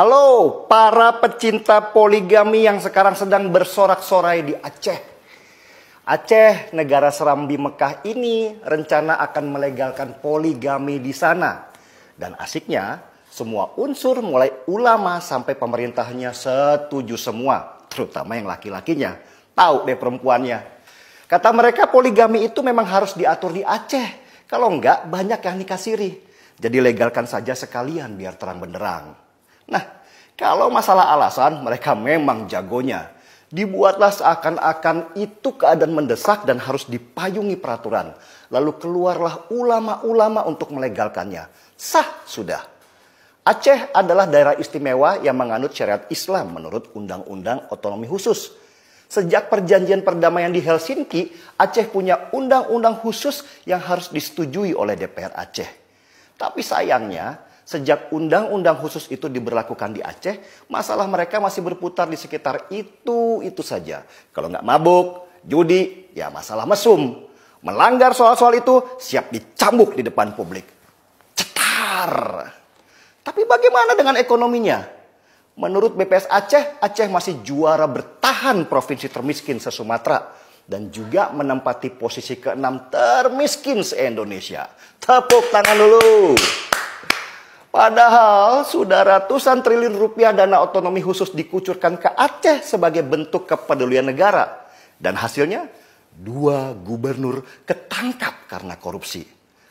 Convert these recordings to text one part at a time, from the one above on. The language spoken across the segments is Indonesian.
Halo para pecinta poligami yang sekarang sedang bersorak-sorai di Aceh. Aceh, negara serambi Mekah ini rencana akan melegalkan poligami di sana. Dan asiknya, semua unsur mulai ulama sampai pemerintahnya setuju semua, terutama yang laki-lakinya. Tahu deh perempuannya. Kata mereka poligami itu memang harus diatur di Aceh. Kalau enggak banyak yang nikah siri. Jadi legalkan saja sekalian biar terang benderang. Nah, kalau masalah alasan, mereka memang jagonya. Dibuatlah seakan-akan itu keadaan mendesak dan harus dipayungi peraturan. Lalu keluarlah ulama-ulama untuk melegalkannya. Sah sudah. Aceh adalah daerah istimewa yang menganut syariat Islam menurut Undang-Undang Otonomi Khusus. Sejak perjanjian perdamaian di Helsinki, Aceh punya undang-undang khusus yang harus disetujui oleh DPR Aceh. Tapi sayangnya, Sejak undang-undang khusus itu diberlakukan di Aceh, masalah mereka masih berputar di sekitar itu-itu saja. Kalau nggak mabuk, judi, ya masalah mesum. Melanggar soal-soal itu, siap dicambuk di depan publik. Cetar! Tapi bagaimana dengan ekonominya? Menurut BPS Aceh, Aceh masih juara bertahan provinsi termiskin se-Sumatera dan juga menempati posisi keenam termiskin se-Indonesia. Tepuk tangan dulu. Padahal sudah ratusan triliun rupiah dana otonomi khusus dikucurkan ke Aceh sebagai bentuk kepedulian negara. Dan hasilnya dua gubernur ketangkap karena korupsi.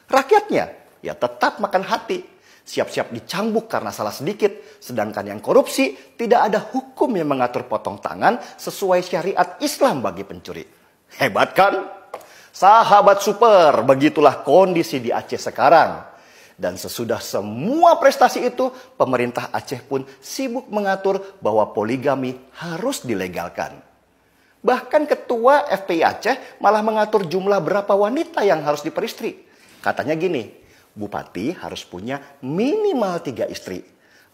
Rakyatnya ya tetap makan hati, siap-siap dicambuk karena salah sedikit. Sedangkan yang korupsi tidak ada hukum yang mengatur potong tangan sesuai syariat Islam bagi pencuri. Hebat kan? Sahabat super, begitulah kondisi di Aceh sekarang. Dan sesudah semua prestasi itu, pemerintah Aceh pun sibuk mengatur bahwa poligami harus dilegalkan. Bahkan ketua FPI Aceh malah mengatur jumlah berapa wanita yang harus diperistri. Katanya gini, bupati harus punya minimal tiga istri.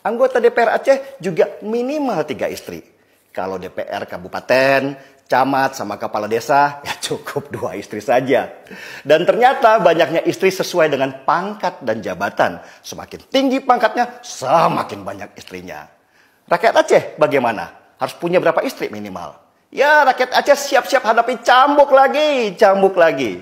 Anggota DPR Aceh juga minimal tiga istri. Kalau DPR kabupaten, camat sama kepala desa, ya cukup dua istri saja. Dan ternyata banyaknya istri sesuai dengan pangkat dan jabatan. Semakin tinggi pangkatnya, semakin banyak istrinya. Rakyat Aceh bagaimana? Harus punya berapa istri minimal? Ya rakyat Aceh siap-siap hadapi cambuk lagi, cambuk lagi.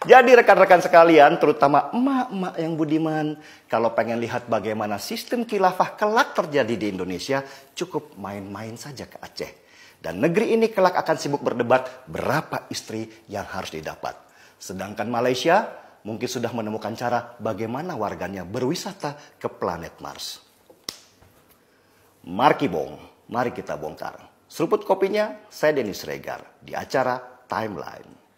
Jadi rekan-rekan sekalian, terutama emak-emak yang budiman, kalau pengen lihat bagaimana sistem kilafah kelak terjadi di Indonesia, cukup main-main saja ke Aceh. Dan negeri ini kelak akan sibuk berdebat berapa istri yang harus didapat. Sedangkan Malaysia mungkin sudah menemukan cara bagaimana warganya berwisata ke planet Mars. Marki bong, mari kita bongkar. Seruput kopinya, saya Denis Regar di acara Timeline.